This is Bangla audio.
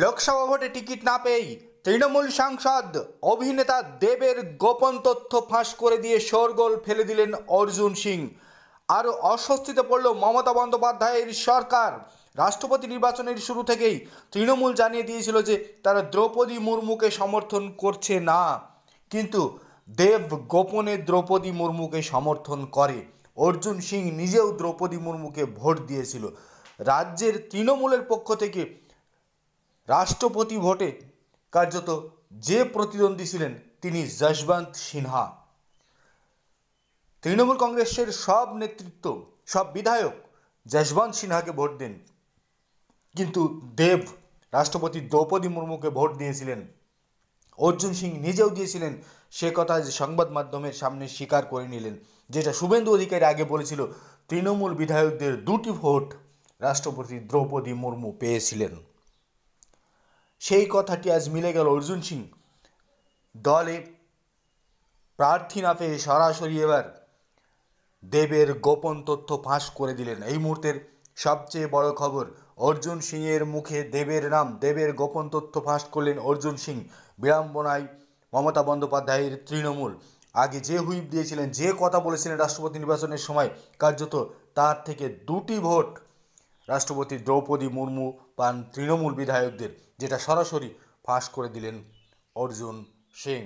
লোকসভা ভোটে টিকিট না পেয়েই তৃণমূল সাংসদ অভিনেতা দেবের গোপন তথ্য ফাঁস করে দিয়ে সরগোল ফেলে দিলেন অর্জুন সিং আরও অস্বস্তিতে পড়ল মমতা বন্দ্যোপাধ্যায়ের সরকার রাষ্ট্রপতি নির্বাচনের শুরু থেকেই তৃণমূল জানিয়ে দিয়েছিল যে তারা দ্রৌপদী মুর্মুকে সমর্থন করছে না কিন্তু দেব গোপনে দ্রৌপদী মুর্মুকে সমর্থন করে অর্জুন সিং নিজেও দ্রৌপদী মুর্মুকে ভোট দিয়েছিল রাজ্যের তৃণমূলের পক্ষ থেকে রাষ্ট্রপতি ভোটে কার্যত যে প্রতিদ্বন্দ্বী ছিলেন তিনি যশবন্ত সিনহা তৃণমূল কংগ্রেসের সব নেতৃত্ব সব বিধায়ক যশবন্ত সিনহাকে ভোট দেন কিন্তু দেব রাষ্ট্রপতি দ্রৌপদী মুর্মুকে ভোট দিয়েছিলেন অর্জুন সিং নিজেও দিয়েছিলেন সে কথা যে সংবাদ মাধ্যমের সামনে স্বীকার করে নিলেন যেটা শুভেন্দু অধিকারী আগে বলেছিল তৃণমূল বিধায়কদের দুটি ভোট রাষ্ট্রপতি দ্রৌপদী মুর্মু পেয়েছিলেন সেই কথাটি আজ মিলে গেল অর্জুন সিং দলে প্রার্থী না পেয়ে সরাসরি এবার দেবের গোপন তথ্য ফাঁস করে দিলেন এই মুহূর্তের সবচেয়ে বড় খবর অর্জুন সিংয়ের মুখে দেবের নাম দেবের গোপন তথ্য ফাঁস করলেন অর্জুন সিং বিড়ম্বনায় মমতা বন্দ্যোপাধ্যায়ের তৃণমূল আগে যে হুইপ দিয়েছিলেন যে কথা বলেছিলেন রাষ্ট্রপতি নির্বাচনের সময় কার্যত তার থেকে দুটি ভোট রাষ্ট্রপতি দ্রৌপদী মুর্মু পান তৃণমূল বিধায়কদের যেটা সরাসরি ফাঁস করে দিলেন অর্জুন সিং